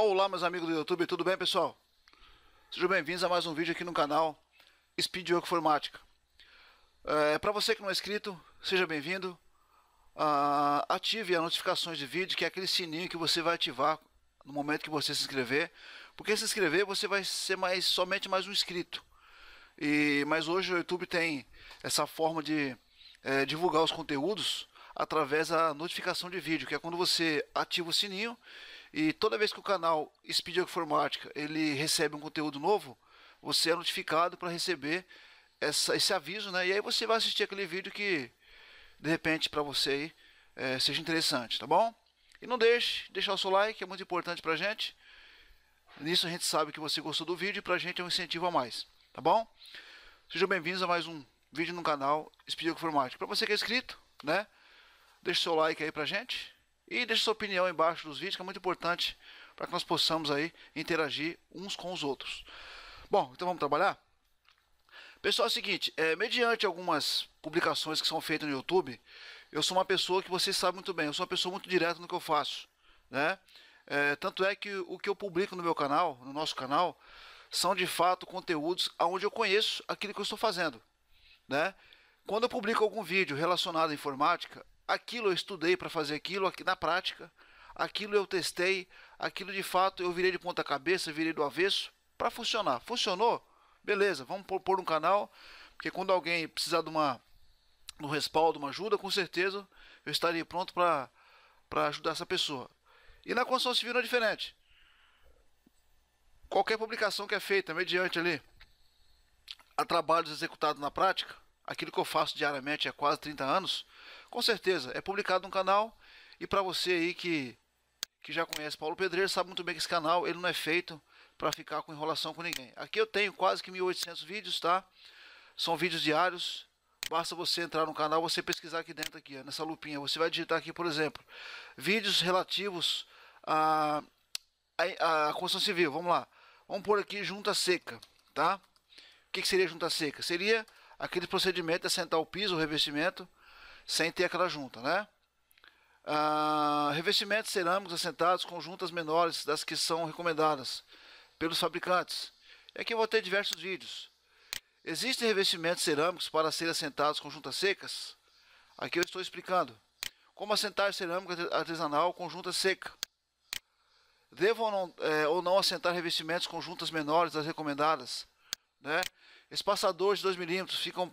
Olá meus amigos do YouTube, tudo bem pessoal? Sejam bem-vindos a mais um vídeo aqui no canal Speedwork Informática. É, Para você que não é inscrito, seja bem-vindo. Ah, ative as notificações de vídeo, que é aquele sininho que você vai ativar no momento que você se inscrever. Porque se inscrever você vai ser mais, somente mais um inscrito. E, mas hoje o YouTube tem essa forma de é, divulgar os conteúdos através da notificação de vídeo, que é quando você ativa o sininho e toda vez que o canal Speed Informática ele recebe um conteúdo novo, você é notificado para receber essa, esse aviso, né? E aí você vai assistir aquele vídeo que de repente para você aí, é, seja interessante, tá bom? E não deixe deixar o seu like, é muito importante pra gente. Nisso a gente sabe que você gostou do vídeo e pra gente é um incentivo a mais, tá bom? Sejam bem-vindos a mais um vídeo no canal Speed Informática. Para você que é inscrito, né? Deixe seu like aí pra gente. E deixe sua opinião embaixo dos vídeos, que é muito importante para que nós possamos aí interagir uns com os outros. Bom, então vamos trabalhar? Pessoal, é o seguinte, é, mediante algumas publicações que são feitas no YouTube, eu sou uma pessoa que vocês sabem muito bem, eu sou uma pessoa muito direta no que eu faço, né? É, tanto é que o que eu publico no meu canal, no nosso canal, são de fato conteúdos aonde eu conheço aquilo que eu estou fazendo, né? Quando eu publico algum vídeo relacionado à informática, aquilo eu estudei para fazer aquilo aqui na prática, aquilo eu testei, aquilo de fato eu virei de ponta cabeça, virei do avesso para funcionar. Funcionou? Beleza, vamos pôr um canal, porque quando alguém precisar de uma do um respaldo, uma ajuda, com certeza eu estarei pronto para para ajudar essa pessoa. E na construção civil não é diferente. Qualquer publicação que é feita mediante ali a trabalhos executados na prática, aquilo que eu faço diariamente há quase 30 anos, com certeza, é publicado no canal. E para você aí que, que já conhece Paulo Pedreiro, sabe muito bem que esse canal ele não é feito para ficar com enrolação com ninguém. Aqui eu tenho quase que 1.800 vídeos, tá? São vídeos diários. Basta você entrar no canal, você pesquisar aqui dentro, aqui, ó, nessa lupinha. Você vai digitar aqui, por exemplo, vídeos relativos a, a, a construção civil. Vamos lá. Vamos por aqui junta seca, tá? O que, que seria junta seca? Seria aquele procedimento de assentar o piso, o revestimento, sem ter aquela junta, né? Ah, revestimentos cerâmicos assentados com juntas menores das que são recomendadas pelos fabricantes. aqui é eu vou ter diversos vídeos. Existem revestimentos cerâmicos para serem assentados com juntas secas? Aqui eu estou explicando. Como assentar cerâmica artesanal com junta seca. Devo ou não, é, ou não assentar revestimentos com juntas menores das recomendadas? Né? Espaçadores de 2 milímetros ficam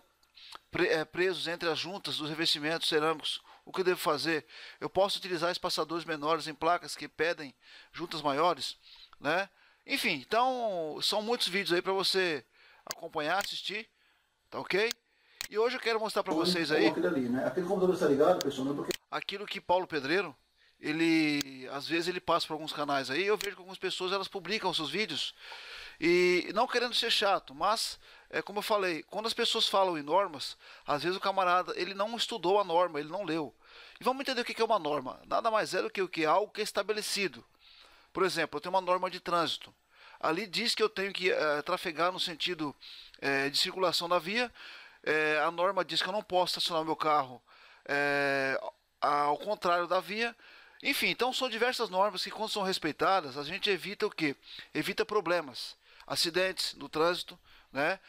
eh, presos entre as juntas dos revestimentos cerâmicos. O que devo fazer? Eu posso utilizar espaçadores menores em placas que pedem juntas maiores, né? Enfim, então são muitos vídeos aí para você acompanhar, assistir, tá ok? E hoje eu quero mostrar para vocês aí. Aquele, ali, né? aquele computador está ligado, pessoal, porque... Aquilo que Paulo Pedreiro, ele às vezes ele passa por alguns canais aí, eu vejo que algumas pessoas elas publicam seus vídeos e não querendo ser chato, mas é como eu falei, quando as pessoas falam em normas, às vezes o camarada ele não estudou a norma, ele não leu. E vamos entender o que é uma norma. Nada mais é do que o que é algo que é estabelecido. Por exemplo, eu tenho uma norma de trânsito. Ali diz que eu tenho que é, trafegar no sentido é, de circulação da via. É, a norma diz que eu não posso estacionar meu carro ao contrário da via. Enfim, então são diversas normas que, quando são respeitadas, a gente evita o quê? Evita problemas, acidentes no trânsito né?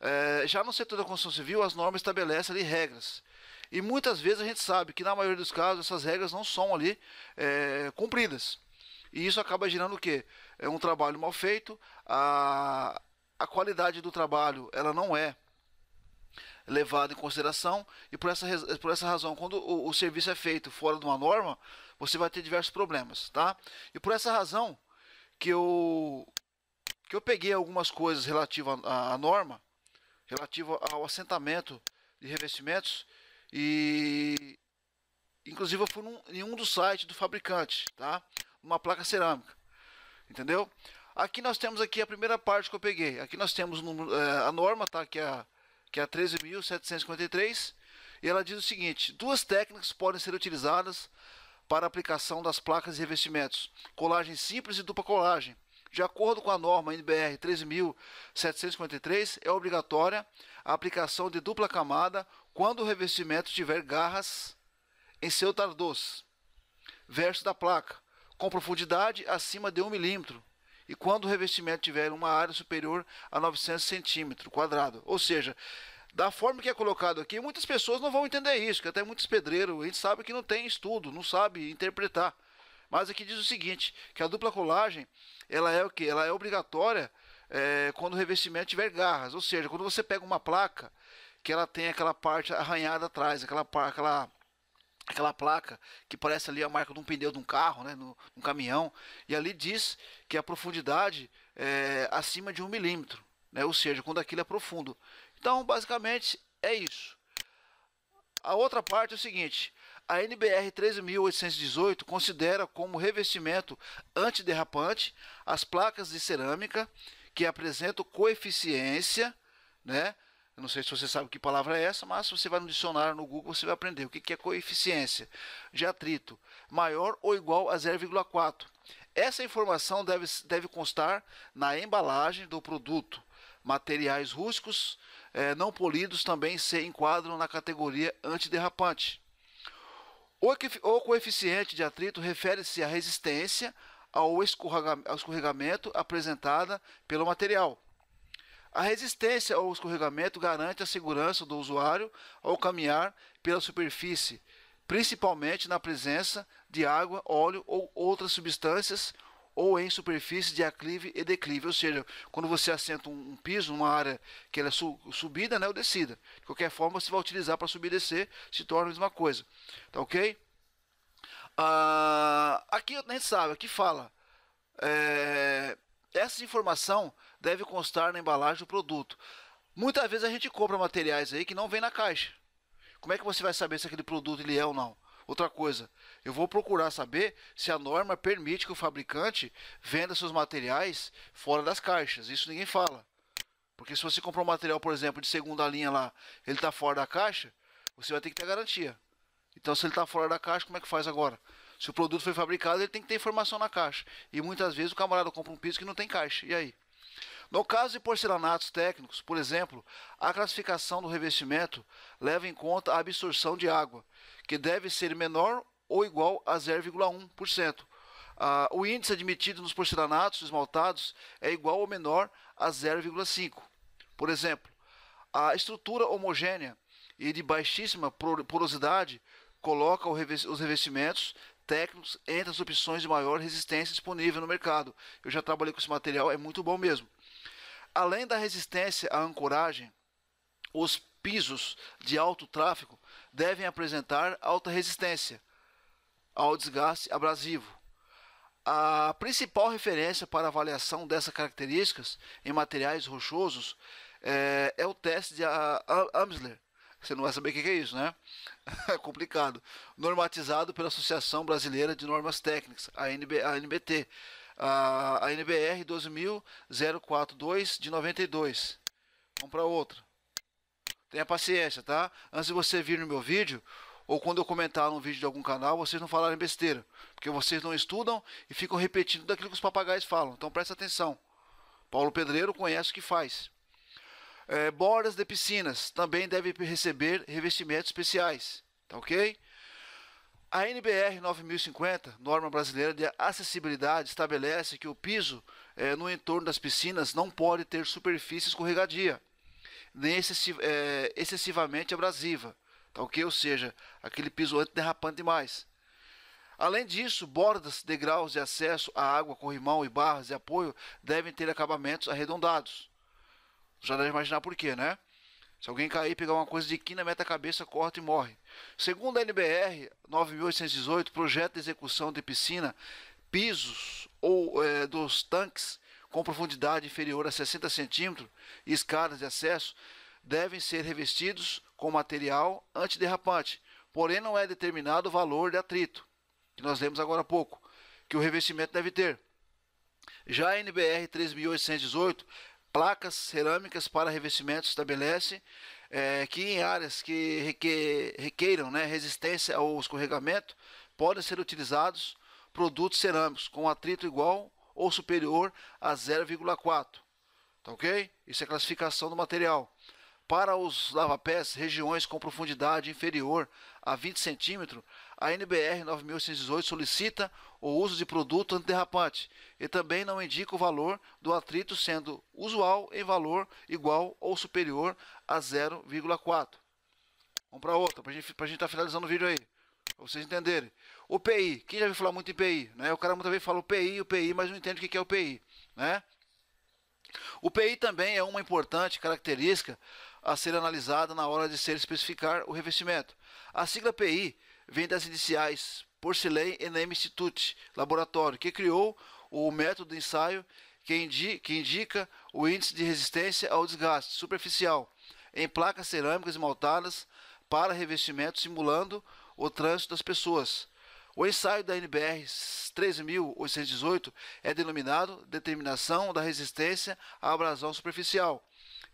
É, já no setor da construção civil, as normas estabelecem ali regras. E muitas vezes a gente sabe que, na maioria dos casos, essas regras não são ali é, cumpridas. E isso acaba gerando o quê? É um trabalho mal feito, a, a qualidade do trabalho ela não é levada em consideração e por essa, por essa razão, quando o, o, serviço é feito fora de uma norma, você vai ter diversos problemas, tá? E por essa razão que eu, que eu peguei algumas coisas relativas à, à norma, relativa ao assentamento de revestimentos e inclusive eu fui num, em um dos sites do fabricante, tá? Uma placa cerâmica, entendeu? Aqui nós temos aqui a primeira parte que eu peguei. Aqui nós temos é, a norma, tá? Que é a, que é a 13.753 e ela diz o seguinte: duas técnicas podem ser utilizadas para aplicação das placas de revestimentos: colagem simples e dupla colagem. De acordo com a norma NBR 13.753, é obrigatória a aplicação de dupla camada quando o revestimento tiver garras em seu tardoz, verso da placa, com profundidade acima de 1 milímetro, e quando o revestimento tiver uma área superior a 900 centímetros quadrado. Ou seja, da forma que é colocado aqui, muitas pessoas não vão entender isso, que até muitos pedreiros, a gente sabe que não tem estudo, não sabe interpretar. Mas aqui diz o seguinte, que a dupla colagem, ela é o que? Ela é obrigatória é, quando o revestimento tiver garras, ou seja, quando você pega uma placa que ela tem aquela parte arranhada atrás, aquela aquela aquela placa que parece ali a marca de um pneu de um carro, né, no, um caminhão, e ali diz que a profundidade é acima de um milímetro, né, ou seja, quando aquilo é profundo. Então, basicamente é isso. A outra parte é o seguinte: a NBR 13818 considera como revestimento antiderrapante as placas de cerâmica que apresentam coeficiência, né? Eu não sei se você sabe que palavra é essa, mas se você vai no dicionário no Google, você vai aprender o que é coeficiência de atrito, maior ou igual a 0,4. Essa informação deve, deve constar na embalagem do produto. Materiais rústicos eh, não polidos também se enquadram na categoria antiderrapante. O coeficiente de atrito refere-se à resistência ao escorregamento apresentada pelo material. A resistência ao escorregamento garante a segurança do usuário ao caminhar pela superfície, principalmente na presença de água, óleo ou outras substâncias ou em superfície de aclive e declive, ou seja, quando você assenta um, um piso, uma área que ela é su subida né, ou descida. De qualquer forma, você vai utilizar para subir e descer, se torna a mesma coisa. Tá ok? Ah, aqui a gente sabe, aqui fala. É, essa informação deve constar na embalagem do produto. Muitas vezes a gente compra materiais aí que não vem na caixa. Como é que você vai saber se aquele produto ele é ou não? Outra coisa, eu vou procurar saber se a norma permite que o fabricante venda seus materiais fora das caixas. Isso ninguém fala. Porque se você comprar um material, por exemplo, de segunda linha lá, ele está fora da caixa, você vai ter que ter garantia. Então, se ele está fora da caixa, como é que faz agora? Se o produto foi fabricado, ele tem que ter informação na caixa. E muitas vezes o camarada compra um piso que não tem caixa. E aí? No caso de porcelanatos técnicos, por exemplo, a classificação do revestimento leva em conta a absorção de água, que deve ser menor ou igual a 0,1%. Ah, o índice admitido nos porcelanatos esmaltados é igual ou menor a 0,5%. Por exemplo, a estrutura homogênea e de baixíssima porosidade coloca os revestimentos técnicos entre as opções de maior resistência disponível no mercado. Eu já trabalhei com esse material, é muito bom mesmo. Além da resistência à ancoragem, os pisos de alto tráfego devem apresentar alta resistência ao desgaste abrasivo. A principal referência para avaliação dessas características em materiais rochosos é, é o teste de Amsler. Você não vai saber o que é isso, né? É complicado. Normatizado pela Associação Brasileira de Normas Técnicas, a, NB, a NBT a, a NBR 12.042 de 92. Vamos para outra. Tenha paciência, tá? Antes de você vir no meu vídeo, ou quando eu comentar no vídeo de algum canal, vocês não falarem besteira. Porque vocês não estudam e ficam repetindo daquilo que os papagaios falam. Então presta atenção. Paulo Pedreiro conhece o que faz. É, bordas de piscinas também devem receber revestimentos especiais. Tá ok? A NBR 9050, norma brasileira de acessibilidade, estabelece que o piso é, no entorno das piscinas não pode ter superfície escorregadia, nem excessiv é, eh, excessivamente abrasiva, tá ok? Ou seja, aquele piso antiderrapante demais. Além disso, bordas, degraus de acesso à água, corrimão e barras de apoio devem ter acabamentos arredondados. Já deve imaginar por quê, né? Se alguém cair, pegar uma coisa de quina, meta a cabeça, corta e morre. Segundo a NBR 9818, projeto de execução de piscina, pisos ou é, dos tanques com profundidade inferior a 60 centímetros e escadas de acesso devem ser revestidos com material antiderrapante, porém não é determinado o valor de atrito, que nós lemos agora há pouco, que o revestimento deve ter. Já a NBR 3818 placas cerâmicas para revestimento estabelece é, que em áreas que requeiram né, resistência ao escorregamento podem ser utilizados produtos cerâmicos com atrito igual ou superior a 0,4. Tá ok? Isso é classificação do material. Para os lavapés, regiões com profundidade inferior a 20 centímetros, a NBR 9118 solicita o uso de produto antiderrapante e também não indica o valor do atrito sendo usual em valor igual ou superior a 0,4. Vamos para outra, para a gente estar tá finalizando o vídeo aí, para vocês entenderem. O PI, quem já viu falar muito em PI? Né? O cara muitas vezes fala o PI, o PI, mas não entende o que é o PI. Né? O PI também é uma importante característica a ser analisada na hora de ser especificar o revestimento. A sigla PI vem das iniciais Porcelain NM Institute, laboratório, que criou o método de ensaio que, indi que indica o índice de resistência ao desgaste superficial em placas cerâmicas esmaltadas para revestimento, simulando o trânsito das pessoas. O ensaio da NBR 3.818 é denominado Determinação da Resistência à Abrasão Superficial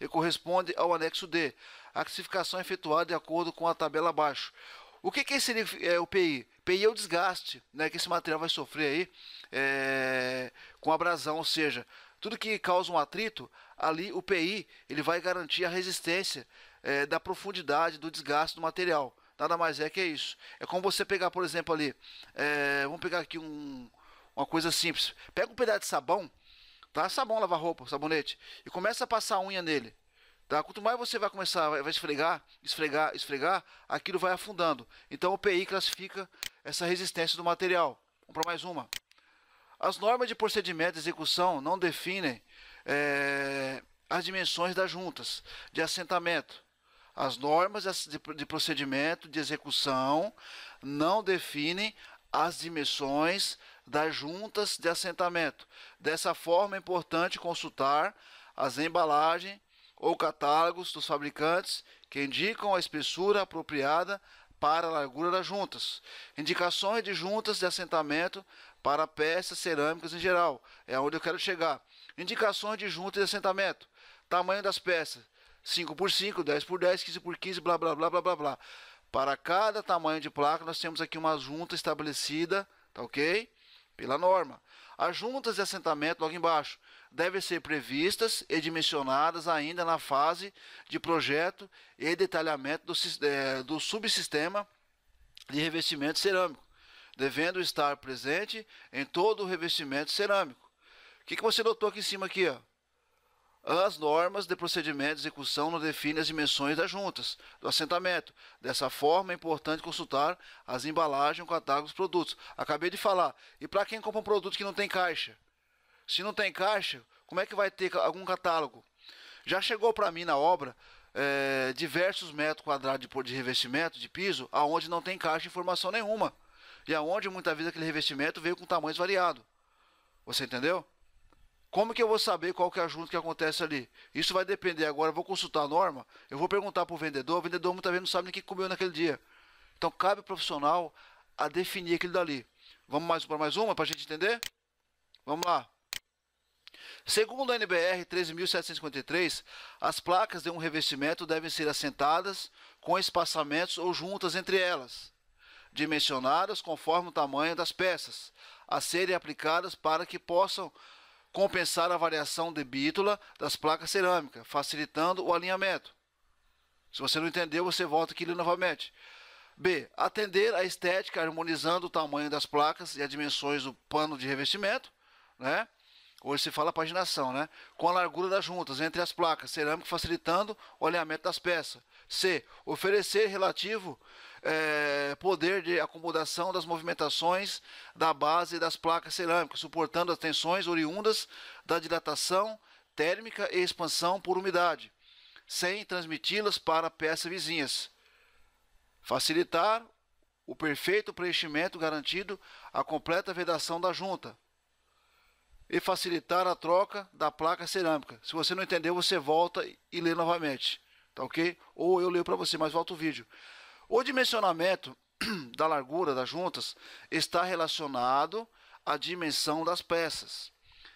e corresponde ao anexo D, a classificação é efetuada de acordo com a tabela abaixo. O que, que é, é o PI? PI é o desgaste né, que esse material vai sofrer aí é, com abrasão, ou seja, tudo que causa um atrito, ali o PI ele vai garantir a resistência é, da profundidade do desgaste do material. Nada mais é que isso. É como você pegar, por exemplo, ali, é, vamos pegar aqui um, uma coisa simples. Pega um pedaço de sabão, tá? Sabão lavar roupa, sabonete, e começa a passar a unha nele. Tá? Quanto mais você vai começar, vai esfregar, esfregar, esfregar, aquilo vai afundando. Então o PI classifica essa resistência do material. Vamos para mais uma. As normas de procedimento de execução não definem é, as dimensões das juntas de assentamento. As normas de procedimento de execução não definem as dimensões das juntas de assentamento. Dessa forma, é importante consultar as embalagens ou catálogos dos fabricantes que indicam a espessura apropriada para a largura das juntas. Indicações de juntas de assentamento para peças cerâmicas em geral. É onde eu quero chegar. Indicações de juntas de assentamento. Tamanho das peças. 5 por 5, 10 por 10, 15 por 15, blá blá blá blá blá blá. Para cada tamanho de placa, nós temos aqui uma junta estabelecida, tá ok? Pela norma. As juntas de assentamento logo embaixo devem ser previstas e dimensionadas ainda na fase de projeto e detalhamento do, é, do subsistema de revestimento cerâmico, devendo estar presente em todo o revestimento cerâmico. O que, que você notou aqui em cima aqui, ó? As normas de procedimento de execução não definem as dimensões das juntas do assentamento. Dessa forma, é importante consultar as embalagens com a dos produtos. Acabei de falar. E para quem compra um produto que não tem caixa? Se não tem caixa, como é que vai ter algum catálogo? Já chegou para mim na obra é, diversos metros quadrados de, revestimento de piso, aonde não tem caixa de informação nenhuma. E aonde muitas vezes aquele revestimento veio com tamanhos variados. Você entendeu? Como que eu vou saber qual que é o junta que acontece ali? Isso vai depender agora, eu vou consultar a norma, eu vou perguntar para o vendedor, o vendedor muitas vezes não sabe nem o que comeu naquele dia. Então cabe ao profissional a definir aquilo dali. Vamos mais para mais uma para a gente entender? Vamos lá. Segundo a NBR 13.753, as placas de um revestimento devem ser assentadas com espaçamentos ou juntas entre elas, dimensionadas conforme o tamanho das peças, a serem aplicadas para que possam compensar a variação de bítula das placas cerâmicas, facilitando o alinhamento. Se você não entendeu, você volta aqui novamente. B. Atender a estética, harmonizando o tamanho das placas e as dimensões do pano de revestimento. Né? Hoje se fala paginação, né? Com a largura das juntas entre as placas, cerâmicas facilitando o alinhamento das peças. C. Oferecer relativo é, poder de acomodação das movimentações da base das placas cerâmicas, suportando as tensões oriundas da dilatação térmica e expansão por umidade, sem transmiti-las para peças vizinhas. Facilitar o perfeito preenchimento garantido a completa vedação da junta e facilitar a troca da placa cerâmica. Se você não entendeu, você volta e lê novamente, tá ok? Ou eu leio para você, mas volta o vídeo. O dimensionamento da largura das juntas está relacionado à dimensão das peças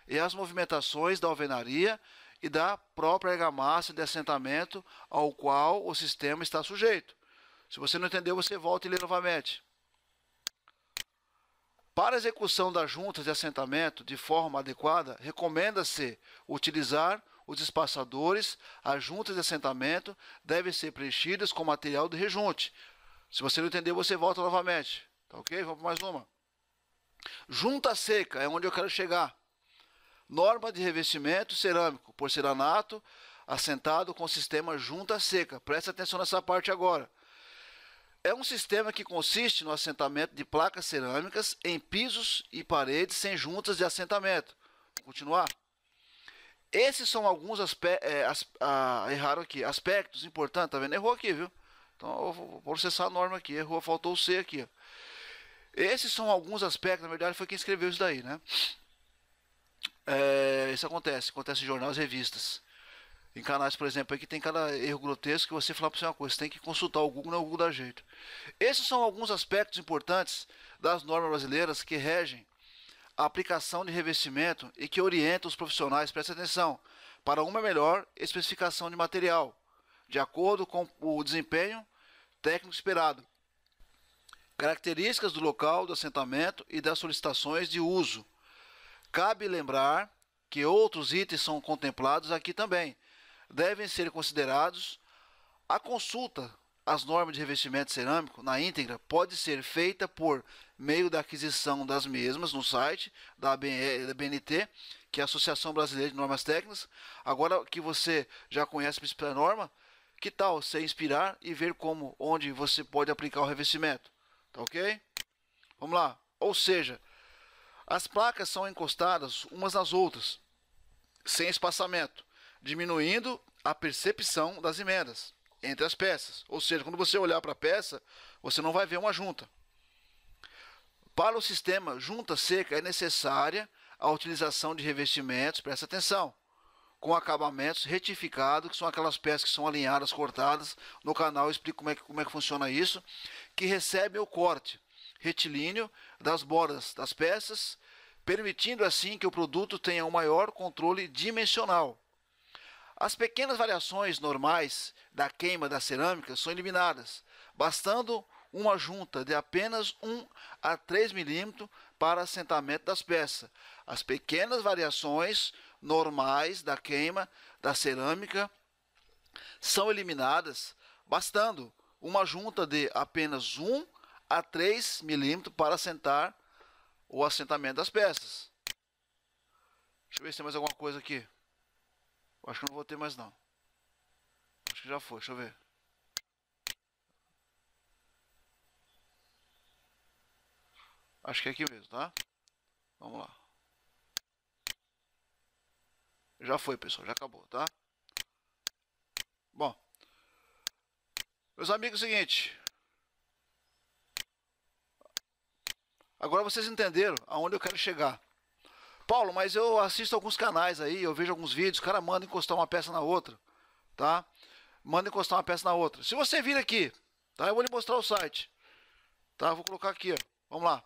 e às movimentações da alvenaria e da própria argamassa de assentamento ao qual o sistema está sujeito. Se você não entendeu, você volta e lê novamente. Para execução das juntas de assentamento de forma adequada, recomenda-se utilizar os espaçadores. As juntas de assentamento devem ser preenchidas com material de rejunte. Se você não entendeu, você volta novamente. Tá ok? Vamos para mais uma. Junta seca é onde eu quero chegar. Norma de revestimento cerâmico, porcelanato assentado com sistema junta seca. Presta atenção nessa parte agora. É um sistema que consiste no assentamento de placas cerâmicas em pisos e paredes sem juntas de assentamento. Vou continuar. Esses são alguns aspectos. É, as, ah, erraram aqui. Aspectos importantes, tá vendo? Errou aqui, viu? Então eu vou processar a norma aqui. Errou, faltou o C aqui. Esses são alguns aspectos, na verdade foi quem escreveu isso daí, né? É, isso acontece, acontece em jornais e revistas em canais, por exemplo, aí é que tem cada erro grotesco que você fala para você uma coisa, você tem que consultar o Google, não é o Google dá jeito. Esses são alguns aspectos importantes das normas brasileiras que regem a aplicação de revestimento e que orientam os profissionais, preste atenção, para uma melhor especificação de material, de acordo com o desempenho técnico esperado, características do local do assentamento e das solicitações de uso. Cabe lembrar que outros itens são contemplados aqui também, devem ser considerados. A consulta às normas de revestimento cerâmico na íntegra pode ser feita por meio da aquisição das mesmas no site da, BNT, que é a Associação Brasileira de Normas Técnicas. Agora que você já conhece a principal norma, que tal se inspirar e ver como, onde você pode aplicar o revestimento? Tá ok? Vamos lá. Ou seja, as placas são encostadas umas nas outras, sem espaçamento diminuindo a percepção das emendas entre as peças. Ou seja, quando você olhar para a peça, você não vai ver uma junta. Para o sistema junta seca é necessária a utilização de revestimentos, presta atenção, com acabamentos retificados, que são aquelas peças que são alinhadas, cortadas. No canal eu explico como é que, como é que funciona isso, que recebe o corte retilíneo das bordas das peças, permitindo assim que o produto tenha um maior controle dimensional as pequenas variações normais da queima da cerâmica são eliminadas, bastando uma junta de apenas 1 a 3 milímetros para assentamento das peças. As pequenas variações normais da queima da cerâmica são eliminadas, bastando uma junta de apenas 1 a 3 milímetros para assentar o assentamento das peças. Deixa eu ver se tem mais alguma coisa aqui. Eu acho que não voltei mais não. Acho que já foi, deixa eu ver. Acho que é aqui mesmo, tá? Vamos lá. Já foi, pessoal, já acabou, tá? Bom. Meus amigos, é o seguinte. Agora vocês entenderam aonde eu quero chegar. Paulo, mas eu assisto alguns canais aí, eu vejo alguns vídeos, o cara manda encostar uma peça na outra, tá? Manda encostar uma peça na outra. Se você vir aqui, tá? Eu vou lhe mostrar o site, tá? vou colocar aqui, ó. Vamos lá.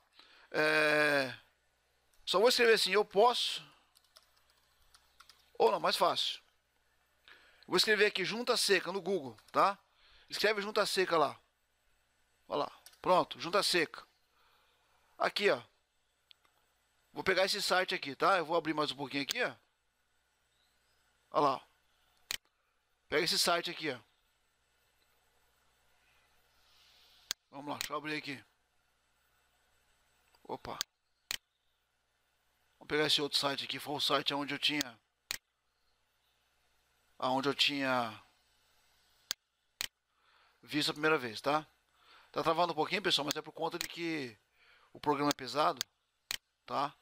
É... Só vou escrever assim, eu posso... Ou não, mais fácil. Vou escrever aqui, junta seca, no Google, tá? Escreve junta seca lá. Olha lá, pronto, junta seca. Aqui, ó. Vou pegar esse site aqui, tá? Eu vou abrir mais um pouquinho aqui, ó. Olha lá. Pega esse site aqui, ó. Vamos lá, deixa eu abrir aqui. Opa. Vou pegar esse outro site aqui. Foi o site onde eu tinha... Aonde eu tinha... Visto a primeira vez, tá? Tá travando um pouquinho, pessoal, mas é por conta de que... O programa é pesado, tá?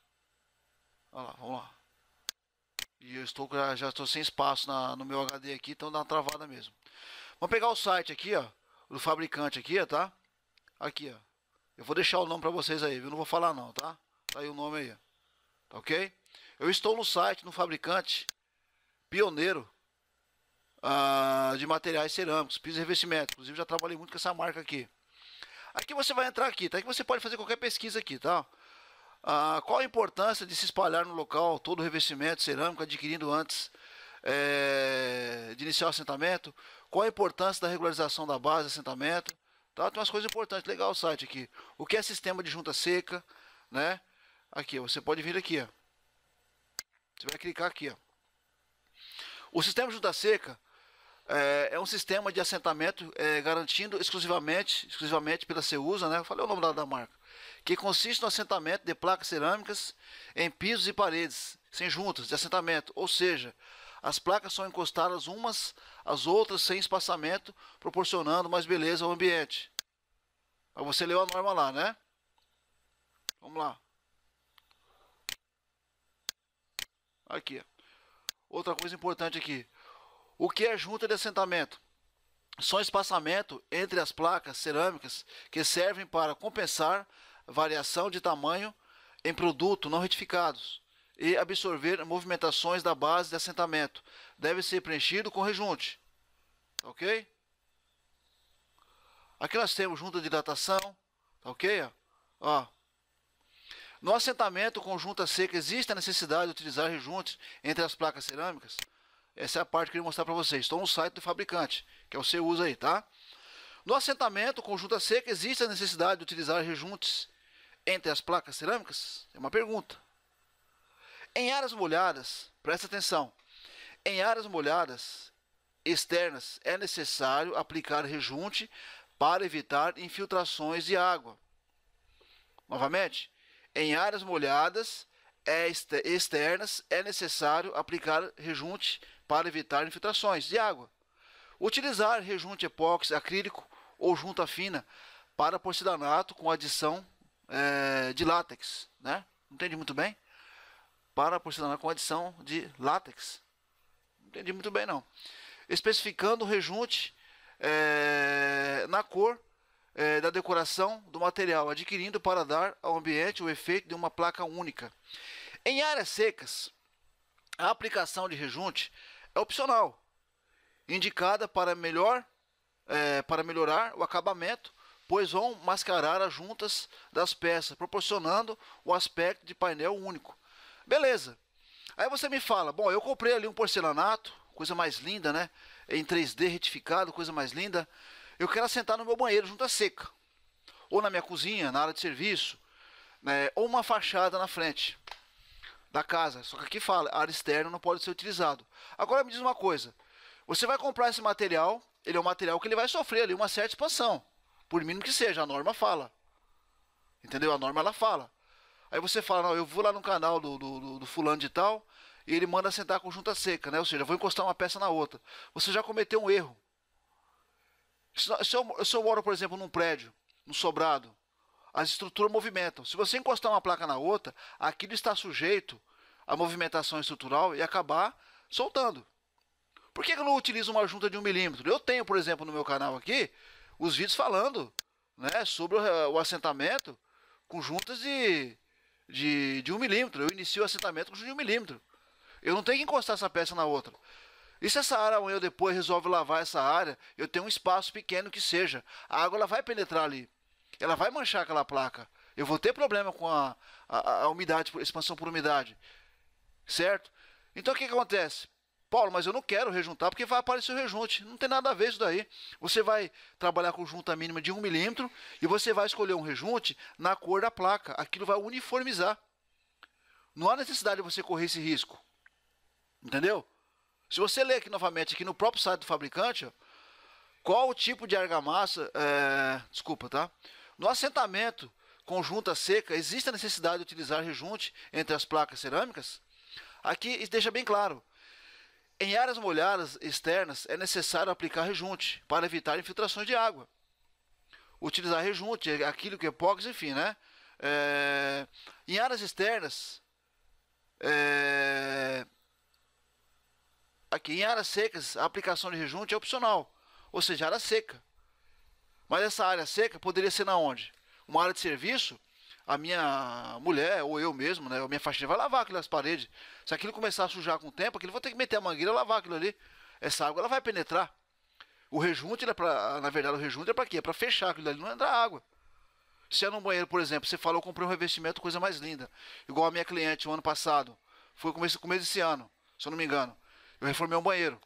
Olha lá, vamos lá. E eu estou, já estou sem espaço na, no meu HD aqui, então dá uma travada mesmo. Vamos pegar o site aqui, ó. Do fabricante aqui, tá? Aqui, ó. Eu vou deixar o nome para vocês aí, viu? Não vou falar não, tá? Tá aí o nome aí. Tá ok? Eu estou no site, do fabricante pioneiro ah, de materiais cerâmicos, piso e revestimento. Inclusive já trabalhei muito com essa marca aqui. Aqui você vai entrar aqui, tá? Aqui você pode fazer qualquer pesquisa aqui, tá? Ah, qual a importância de se espalhar no local todo o revestimento cerâmico adquirido antes é, de iniciar o assentamento? Qual a importância da regularização da base de assentamento? Tá, tem umas coisas importantes. Legal o site aqui. O que é sistema de junta seca, né? Aqui, você pode vir aqui, ó. Você vai clicar aqui, ó. O sistema de junta seca é, é um sistema de assentamento é, garantindo exclusivamente, exclusivamente pela Ceusa, né? falei o nome da, da marca que consiste no assentamento de placas cerâmicas em pisos e paredes, sem juntas de assentamento, ou seja, as placas são encostadas umas às outras sem espaçamento, proporcionando mais beleza ao ambiente. Mas você leu a norma lá, né? Vamos lá. Aqui. Outra coisa importante aqui. O que é junta de assentamento? São espaçamento entre as placas cerâmicas que servem para compensar variação de tamanho em produto não retificados e absorver movimentações da base de assentamento. Deve ser preenchido com rejunte. Ok? Aqui nós temos junta de hidratação. Tá ok? Ó. No assentamento com junta seca, existe a necessidade de utilizar rejuntes entre as placas cerâmicas? Essa é a parte que eu queria mostrar para vocês. Estou no site do fabricante, que é o seu usa aí, tá? No assentamento com junta seca, existe a necessidade de utilizar rejuntes entre as placas cerâmicas? É uma pergunta. Em áreas molhadas, presta atenção. Em áreas molhadas externas é necessário aplicar rejunte para evitar infiltrações de água. Novamente, em áreas molhadas é externas é necessário aplicar rejunte para evitar infiltrações de água. Utilizar rejunte epóxi acrílico ou junta fina para porcelanato com adição é, de látex, né? Entendi muito bem. Para porcelana com adição de látex. Entendi muito bem, não. Especificando o rejunte é, na cor é, da decoração do material, adquirindo para dar ao ambiente o efeito de uma placa única. Em áreas secas, a aplicação de rejunte é opcional, indicada para melhor é, para melhorar o acabamento pois vão mascarar as juntas das peças, proporcionando o aspecto de painel único. Beleza. Aí você me fala, bom, eu comprei ali um porcelanato, coisa mais linda, né? Em 3D retificado, coisa mais linda. Eu quero assentar no meu banheiro à seca. Ou na minha cozinha, na área de serviço. Né? Ou uma fachada na frente da casa. Só que aqui fala, área externa não pode ser utilizado. Agora me diz uma coisa. Você vai comprar esse material, ele é um material que ele vai sofrer ali uma certa expansão. Por mínimo que seja, a norma fala. Entendeu? A norma ela fala. Aí você fala, não, eu vou lá no canal do, do, do fulano de tal, e ele manda sentar a junta seca, né? Ou seja, vou encostar uma peça na outra. Você já cometeu um erro. Se, eu, se eu moro, por exemplo, num prédio, num sobrado, as estruturas movimentam. Se você encostar uma placa na outra, aquilo está sujeito à movimentação estrutural e acabar soltando. Por que eu não utilizo uma junta de um milímetro? Eu tenho, por exemplo, no meu canal aqui, os vídeos falando né, sobre o, o assentamento com juntas de, de, de um milímetro. Eu inicio o assentamento com juntas de um milímetro. Eu não tenho que encostar essa peça na outra. E se essa área amanhã depois resolve lavar essa área, eu tenho um espaço pequeno que seja. A água ela vai penetrar ali. Ela vai manchar aquela placa. Eu vou ter problema com a, a, a umidade, expansão por umidade. Certo? Então o que, que acontece? Paulo, mas eu não quero rejuntar porque vai aparecer o rejunte. Não tem nada a ver isso daí. Você vai trabalhar com junta mínima de 1 milímetro e você vai escolher um rejunte na cor da placa. Aquilo vai uniformizar. Não há necessidade de você correr esse risco. Entendeu? Se você ler aqui novamente, aqui no próprio site do fabricante, qual o tipo de argamassa. É... Desculpa, tá? No assentamento conjunta seca, existe a necessidade de utilizar rejunte entre as placas cerâmicas? Aqui deixa bem claro em áreas molhadas externas é necessário aplicar rejunte para evitar infiltrações de água. Utilizar rejunte, aquilo que é póxio, enfim, né? É... Em áreas externas, é... aqui em áreas secas, a aplicação de rejunte é opcional, ou seja, área seca. Mas essa área seca poderia ser na onde? Uma área de serviço a minha mulher, ou eu mesmo, né? Ou minha faxineira vai lavar aquelas paredes. Se aquilo começar a sujar com o tempo, aquilo vou ter que meter a mangueira e lavar aquilo ali. Essa água ela vai penetrar. O rejunte, ele é pra, na verdade, o rejunte é para quê? É para fechar aquilo ali, não entra é água. Se é num banheiro, por exemplo, você falou eu comprei um revestimento, coisa mais linda. Igual a minha cliente, o um ano passado. Foi começo, começo desse ano, se eu não me engano. Eu reformei um banheiro.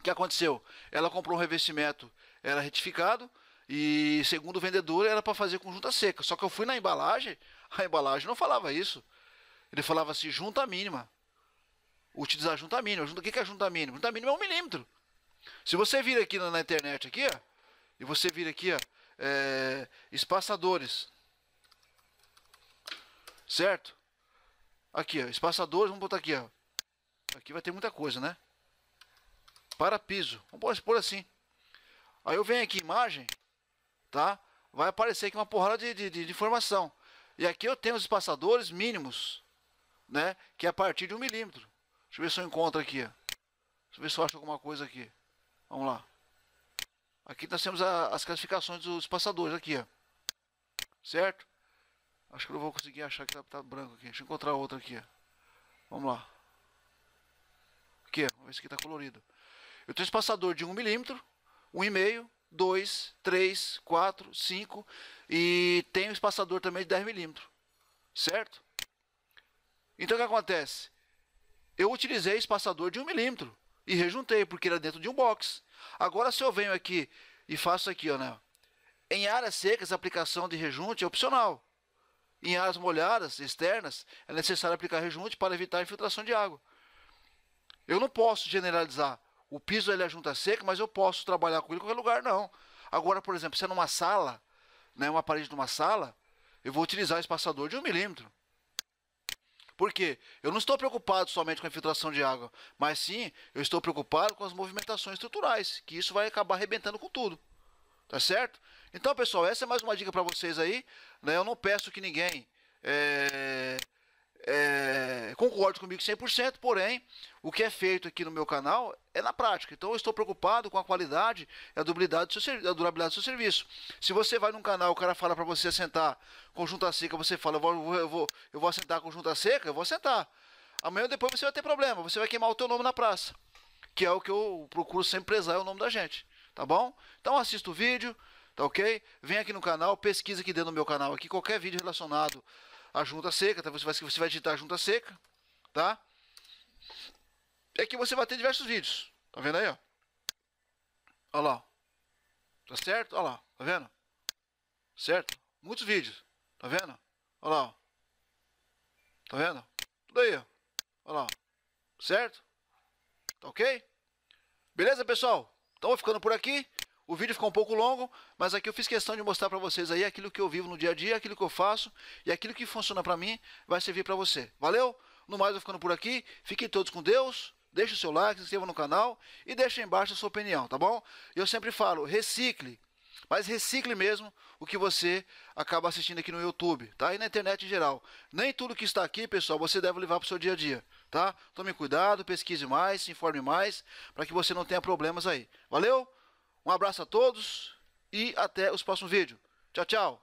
O que aconteceu? Ela comprou um revestimento, era retificado, e segundo o vendedor, era para fazer com junta seca. Só que eu fui na embalagem, a embalagem não falava isso. Ele falava assim, junta mínima. Utilizar junta mínima. O que é junta mínima? Junta mínima é um milímetro. Se você vir aqui na, internet aqui, ó, e você vir aqui, ó, é, espaçadores. Certo? Aqui, ó, espaçadores, vamos botar aqui, ó. Aqui vai ter muita coisa, né? Para piso. Vamos pôr assim. Aí eu venho aqui, imagem, tá? Vai aparecer aqui uma porrada de, de, de informação. E aqui eu tenho os espaçadores mínimos, né? Que é a partir de um milímetro. Deixa eu ver se eu encontro aqui. Deixa eu ver se eu acho alguma coisa aqui. Vamos lá. Aqui nós temos a, as classificações dos espaçadores aqui, ó. Certo? Acho que eu não vou conseguir achar que tá, tá branco aqui. Deixa eu encontrar outra aqui. Vamos lá. Aqui, ó. Vamos ver se aqui tá colorido. Eu tenho espaçador de 1 milímetro, 1,5, 2, 3, 4, 5 e tem um espaçador também de 10 milímetros, certo? Então o que acontece? Eu utilizei espaçador de 1 milímetro e rejuntei, porque era dentro de um box. Agora se eu venho aqui e faço aqui, ó, né? Em áreas secas, a aplicação de rejunte é opcional. Em áreas molhadas, externas, é necessário aplicar rejunte para evitar a infiltração de água. Eu não posso generalizar. O piso ele é junta seca, mas eu posso trabalhar com ele em qualquer lugar, não. Agora, por exemplo, se é numa sala, né, uma parede de uma sala, eu vou utilizar espaçador de 1 um milímetro. Por quê? Eu não estou preocupado somente com a infiltração de água, mas sim eu estou preocupado com as movimentações estruturais, que isso vai acabar arrebentando com tudo. Tá certo? Então, pessoal, essa é mais uma dica para vocês aí. Né? Eu não peço que ninguém é, é, concordo comigo 100%, porém, o que é feito aqui no meu canal é na prática. Então, eu estou preocupado com a qualidade e a, durabilidade do seu, a durabilidade do seu serviço. Se você vai num canal o cara fala para você assentar conjunta seca, você fala, eu vou, eu vou, eu vou assentar conjunta seca, eu vou assentar. Amanhã ou depois você vai ter problema, você vai queimar o teu nome na praça. Que é o que eu procuro sempre prezar, é o nome da gente. Tá bom? Então assista o vídeo, tá ok? Vem aqui no canal, pesquisa aqui dentro do meu canal aqui, qualquer vídeo relacionado a junta seca, tá? você, é vai, você vai digitar a junta seca, tá? E aqui você vai ter diversos vídeos, tá vendo aí, ó? Olha lá, tá certo? Olha lá, tá vendo? Certo? Muitos vídeos, tá vendo? Olha lá, tá vendo? Tudo aí, ó. Olha lá, certo? Tá ok? Beleza, pessoal? Então, ficando por aqui. O vídeo ficou um pouco longo, mas aqui eu fiz questão de mostrar para vocês aí aquilo que eu vivo no dia a dia, aquilo que eu faço e aquilo que funciona para mim vai servir para você. Valeu? No mais, eu ficando por aqui. Fiquem todos com Deus. Deixe o seu like, se inscreva no canal e deixe aí embaixo a sua opinião, tá bom? Eu sempre falo, recicle, mas recicle mesmo o que você acaba assistindo aqui no YouTube, tá? E na internet em geral. Nem tudo que está aqui, pessoal, você deve levar para o seu dia a dia, tá? Tome cuidado, pesquise mais, se informe mais, para que você não tenha problemas aí. Valeu? Um abraço a todos e até os próximos vídeos. Tchau, tchau!